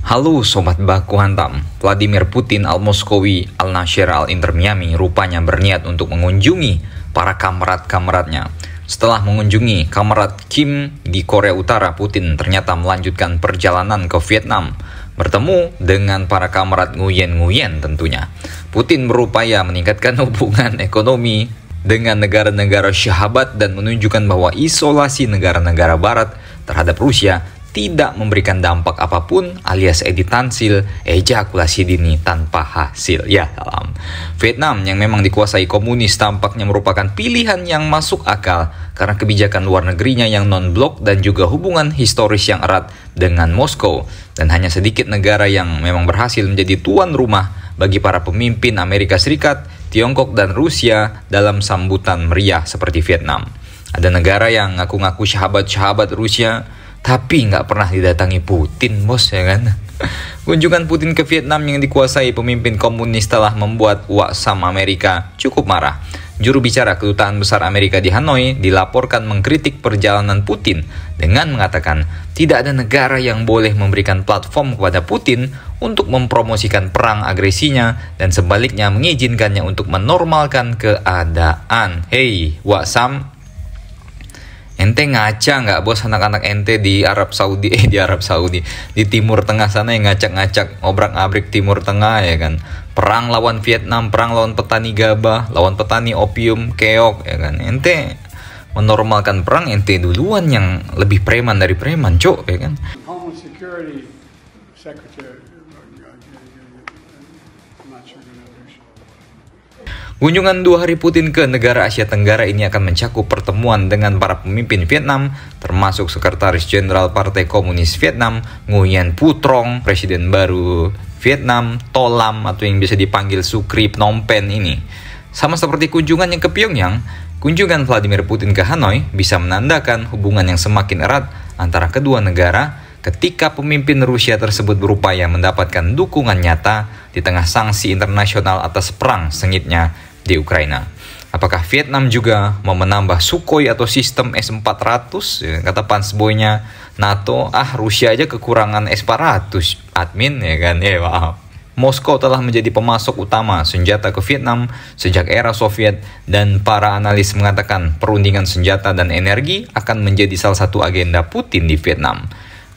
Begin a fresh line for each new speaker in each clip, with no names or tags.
Halo Sobat Baku Hantam, Vladimir Putin al-Moskowi al-Nasir al-Inter Miami rupanya berniat untuk mengunjungi para kamerat-kameratnya. Setelah mengunjungi kamerat Kim di Korea Utara, Putin ternyata melanjutkan perjalanan ke Vietnam, bertemu dengan para kamerat Nguyen-Nguyen tentunya. Putin berupaya meningkatkan hubungan ekonomi dengan negara-negara syahabat dan menunjukkan bahwa isolasi negara-negara barat terhadap Rusia tidak memberikan dampak apapun alias editansil ejakulasi dini tanpa hasil. Ya, dalam Vietnam yang memang dikuasai komunis tampaknya merupakan pilihan yang masuk akal karena kebijakan luar negerinya yang non-blok dan juga hubungan historis yang erat dengan Moskow dan hanya sedikit negara yang memang berhasil menjadi tuan rumah bagi para pemimpin Amerika Serikat, Tiongkok dan Rusia dalam sambutan meriah seperti Vietnam. Ada negara yang ngaku-ngaku sahabat-sahabat Rusia, tapi nggak pernah didatangi Putin, bos ya kan? Kunjungan Putin ke Vietnam yang dikuasai pemimpin komunis telah membuat Waksam Amerika cukup marah. Juru bicara Kedutaan Besar Amerika di Hanoi dilaporkan mengkritik perjalanan Putin dengan mengatakan tidak ada negara yang boleh memberikan platform kepada Putin untuk mempromosikan perang agresinya dan sebaliknya mengizinkannya untuk menormalkan keadaan. Hey, wak Sam ente ngaca nggak bos anak-anak ente di Arab Saudi eh di Arab Saudi di Timur Tengah sana yang ngacak-ngacak obrak-abrik Timur Tengah ya kan perang lawan Vietnam perang lawan petani gabah lawan petani opium keok ya kan ente menormalkan perang ente duluan yang lebih preman dari preman cok ya kan Kunjungan dua hari Putin ke negara Asia Tenggara ini akan mencakup pertemuan dengan para pemimpin Vietnam, termasuk Sekretaris Jenderal Partai Komunis Vietnam, Nguyen Phu Trong, Presiden baru Vietnam, Tolam atau yang bisa dipanggil Sukri Phnom Penh ini. Sama seperti kunjungan yang ke Pyongyang, kunjungan Vladimir Putin ke Hanoi bisa menandakan hubungan yang semakin erat antara kedua negara ketika pemimpin Rusia tersebut berupaya mendapatkan dukungan nyata di tengah sanksi internasional atas perang sengitnya di Ukraina. Apakah Vietnam juga mau menambah Sukhoi atau sistem S-400? Ya, kata pansboynya NATO, ah Rusia aja kekurangan S-400. Admin ya kan, ya maaf. Moskow telah menjadi pemasok utama senjata ke Vietnam sejak era Soviet dan para analis mengatakan perundingan senjata dan energi akan menjadi salah satu agenda Putin di Vietnam.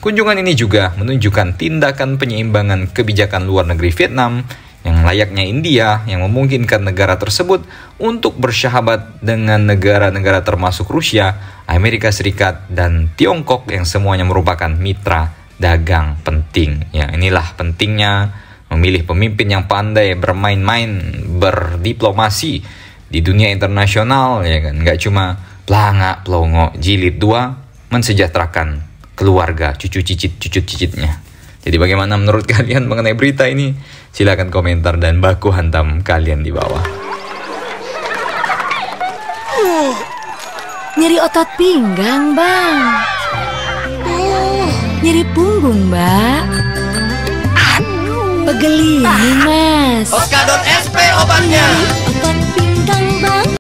Kunjungan ini juga menunjukkan tindakan penyeimbangan kebijakan luar negeri Vietnam yang layaknya India yang memungkinkan negara tersebut untuk bersahabat dengan negara-negara termasuk Rusia, Amerika Serikat, dan Tiongkok yang semuanya merupakan mitra dagang penting. Ya, inilah pentingnya memilih pemimpin yang pandai bermain-main berdiplomasi di dunia internasional ya kan nggak cuma pelangak pelongo jilid dua mensejahterakan keluarga, cucu cicit, cucu cicitnya. Jadi bagaimana menurut kalian mengenai berita ini? Silahkan komentar dan baku hantam kalian di bawah. Uh, nyeri otot pinggang, Bang. Uh, nyeri punggung, Mbak. Pegelin, Mas. Oska.sp obatnya.